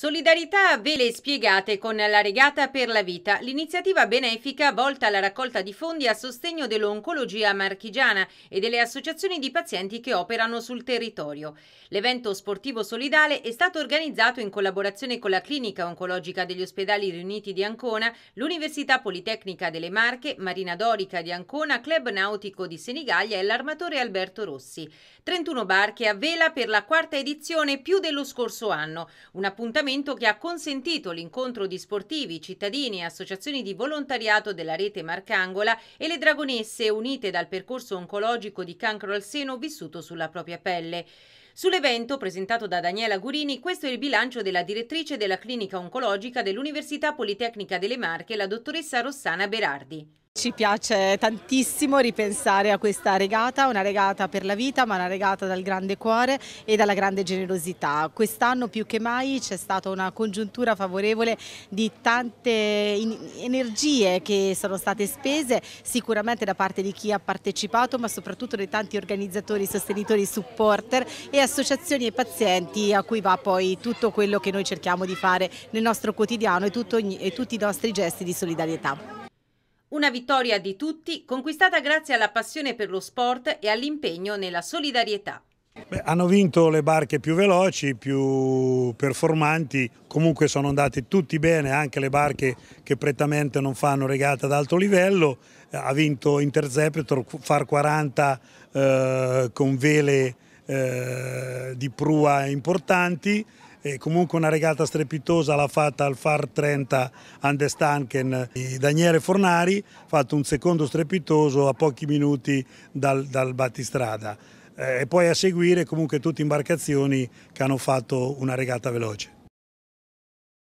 Solidarietà a vele spiegate con la Regata per la Vita, l'iniziativa benefica volta alla raccolta di fondi a sostegno dell'oncologia marchigiana e delle associazioni di pazienti che operano sul territorio. L'evento sportivo solidale è stato organizzato in collaborazione con la Clinica Oncologica degli Ospedali Riuniti di Ancona, l'Università Politecnica delle Marche, Marina Dorica di Ancona, Club Nautico di Senigallia e l'armatore Alberto Rossi. 31 barche a vela per la quarta edizione più dello scorso anno, un appuntamento appuntamento che ha consentito l'incontro di sportivi, cittadini e associazioni di volontariato della rete Marcangola e le dragonesse unite dal percorso oncologico di cancro al seno vissuto sulla propria pelle. Sull'evento presentato da Daniela Gurini, questo è il bilancio della direttrice della clinica oncologica dell'Università Politecnica delle Marche, la dottoressa Rossana Berardi. Ci piace tantissimo ripensare a questa regata, una regata per la vita ma una regata dal grande cuore e dalla grande generosità. Quest'anno più che mai c'è stata una congiuntura favorevole di tante energie che sono state spese sicuramente da parte di chi ha partecipato ma soprattutto dei tanti organizzatori, sostenitori, supporter e associazioni e pazienti a cui va poi tutto quello che noi cerchiamo di fare nel nostro quotidiano e, tutto, e tutti i nostri gesti di solidarietà. Una vittoria di tutti, conquistata grazie alla passione per lo sport e all'impegno nella solidarietà. Beh, hanno vinto le barche più veloci, più performanti, comunque sono andati tutti bene, anche le barche che prettamente non fanno regata ad alto livello, ha vinto Interzeptor, Far 40 eh, con vele eh, di prua importanti, e eh, comunque una regata strepitosa l'ha fatta al Far 30 Andestanken di Daniele Fornari, fatto un secondo strepitoso a pochi minuti dal, dal battistrada eh, e poi a seguire comunque tutte imbarcazioni che hanno fatto una regata veloce.